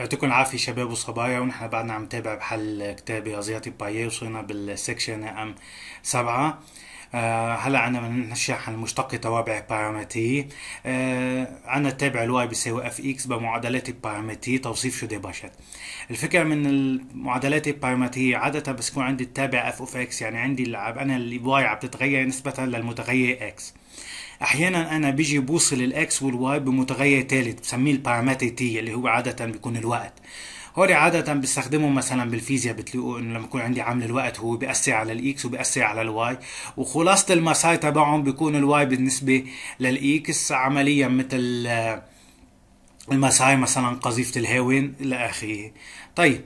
يعطيكم العافية شباب وصبايا ونحن بعدنا عم نتابع بحل كتاب رياضياتي باييه وصلنا بالسكشن ام سبعة آه هلا عنا بنشرح المشتقة توابع بارامتري آه عنا تابع الواي بيساوي اف اكس بمعادلات البارامتري توصيف شو دي باشت الفكرة من المعادلات البارامتري عادة بس يكون عندي التابع اف اوف اكس يعني عندي انا الواي عم تتغير نسبة للمتغير اكس احيانا انا بيجي بوصل الاكس والواي بمتغير ثالث بسميه البارامتر تي اللي هو عاده بيكون الوقت هوري عادة بستخدمه مثلا بالفيزياء بتلاقوا انه لما يكون عندي عامل الوقت هو بيأثر على الاكس وبيأثر على الواي وخلاصة المسار تبعهم بيكون الواي بالنسبة للاكس عمليا مثل آه، المسار مثلا قذيفة الهاون الى اخره طيب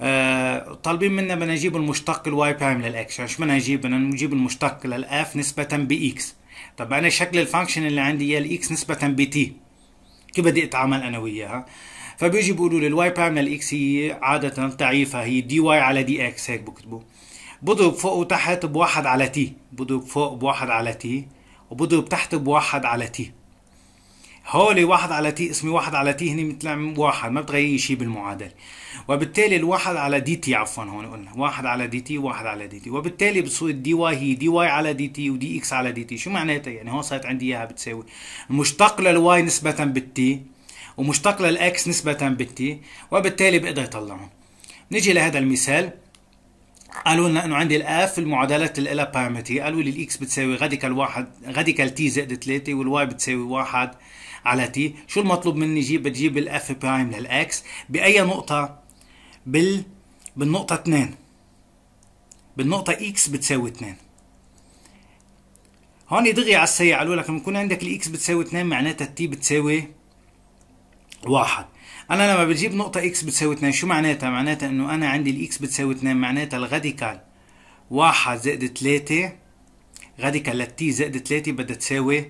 آه، طالبين منا بدنا نجيب المشتق الواي برايم للاكس يعني شو بدنا نجيب؟ بدنا نجيب المشتق للاف نسبة باكس طب انا شكل الفانكشن اللي عندي اياه الاكس نسبه بتي كيف بدي اتعامل انا وياها فبيجي بيقولوا لي الواي برايم للاكس هي عاده تعريفها هي دي واي على دي اكس هيك بكتبوا بضرب فوق وتحت بواحد على تي بضرب فوق بواحد على تي وبضرب تحت بواحد على تي هولي واحد على تي اسمي واحد على تي هني مثل واحد ما بتغيري شيء بالمعادله وبالتالي الواحد على دي تي عفوا هون قلنا واحد على دي تي وواحد على دي تي وبالتالي بتصير الدي واي هي دي واي على دي تي ودي اكس على دي تي شو معناتها يعني هون صارت عندي اياها بتساوي مشتق للواي نسبه بالتي ومشتق للاكس نسبه بالتي وبالتالي بقدر يطلعهم نجي لهذا المثال قالوا لنا انه عندي الاف المعادلات اللي لها بارامتر قالوا لي الاكس بتساوي غاديكال واحد غاديكال تي زائد 3 والواي بتساوي واحد على تي شو المطلوب مني جيب بتجيب الاف برايم للاكس باي نقطه بال بالنقطه 2 بالنقطه اكس بتساوي 2 هون دغري على السريع قالوا لك لما يكون عندك الاكس بتساوي 2 معناتها التي بتساوي 1 انا لما بجيب نقطة اكس بتساوي 2 شو معناتها؟ معناتها انه انا عندي الاكس بتساوي 2 معناتها الغاديكال 1 زائد 3 غاديكال للتي زائد 3 بدها تساوي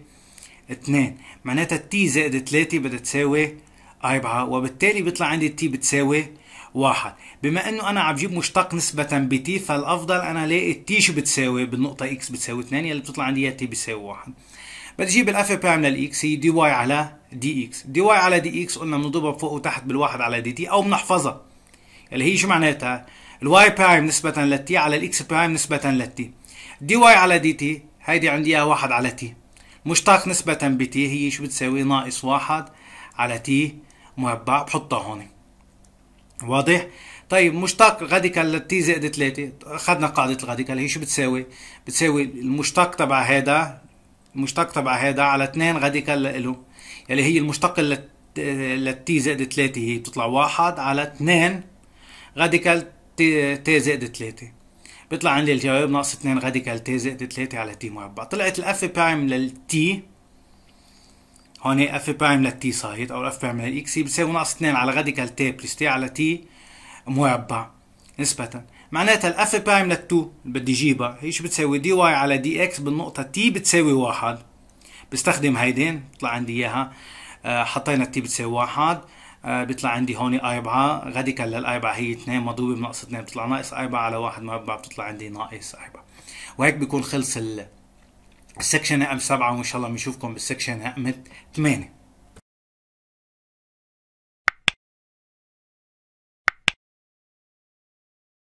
2 معناتها التي زائد 3 بدها تساوي 4 وبالتالي بيطلع عندي التي بتساوي 1 بما انه انا عم بجيب مشتق نسبة بتي فالافضل انا الاقي تي شو بتساوي بالنقطة اكس بتساوي 2 يلي بتطلع عندي اياها تي بتساوي 1 بدي اجيب الاف برايم للاكس هي دي واي على دي اكس دي واي على دي اكس قلنا بنضربها فوق وتحت بالواحد على دي تي او بنحفظها اللي هي شو معناتها الواي برايم نسبة للتي على الاكس برايم نسبة للتي دي واي على دي تي هيدي عندي اياها واحد على تي مشتق نسبة بتي هي شو بتساوي ناقص واحد على تي مربع بحطها هون واضح؟ طيب مشتق راديكال تي زائد 3 اخذنا قاعدة الراديكال هي شو بتساوي؟ بتساوي المشتق تبع هذا المشتق تبع هذا على 2 راديكال له يلي يعني هي المشتق للتي زائد 3 هي بتطلع واحد على 2 راديكال تي زائد 3 بيطلع عندي الجواب ناقص 2 راديكال تي زائد 3 على تي مربع طلعت الاف برايم للتي هون اف برايم للتي صايد او الاف برايم للاكس بتساوي ناقص 2 على راديكال تي بلس تي على تي مربع نسبة معناتها الاف برايم لل2 اللي بدي جيبها هي شو بتساوي دي واي على دي اكس بالنقطة تي بتساوي واحد بستخدم هيدين بطلع عندي اياها آه، حطينا تي بتساوي واحد آه، بيطلع عندي هون أربعة غادي كلا الأربعة هي اثنين مضروبة بناقص اثنين بتطلع ناقص أربعة على واحد مربع بتطلع عندي ناقص أربعة وهيك بيكون خلص السكشن رقم سبعة وإن شاء الله بنشوفكم بالسكشن رقم ثمانية